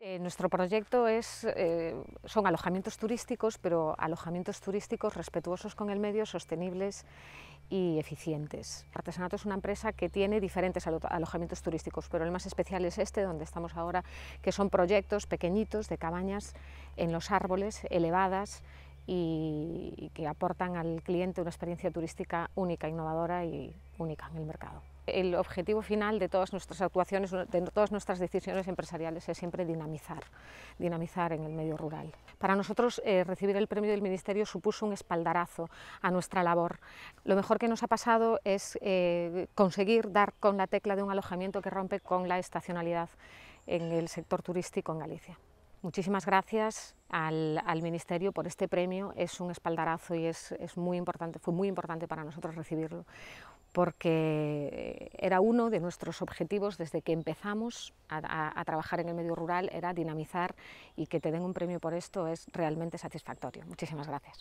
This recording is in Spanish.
Eh, nuestro proyecto es, eh, son alojamientos turísticos, pero alojamientos turísticos respetuosos con el medio, sostenibles y eficientes. Artesanato es una empresa que tiene diferentes alojamientos turísticos, pero el más especial es este, donde estamos ahora, que son proyectos pequeñitos de cabañas en los árboles, elevadas, y que aportan al cliente una experiencia turística única, innovadora y única en el mercado. El objetivo final de todas nuestras actuaciones, de todas nuestras decisiones empresariales es siempre dinamizar, dinamizar en el medio rural. Para nosotros eh, recibir el premio del Ministerio supuso un espaldarazo a nuestra labor. Lo mejor que nos ha pasado es eh, conseguir dar con la tecla de un alojamiento que rompe con la estacionalidad en el sector turístico en Galicia. Muchísimas gracias al, Ministerio por este premio. Es un espaldarazo y es, es muy importante, fue muy importante para nosotros recibirlo, porque era uno de nuestros objetivos desde que empezamos a, trabajar en el medio rural, era dinamizar y que te den un premio por esto es realmente satisfactorio. Muchísimas gracias.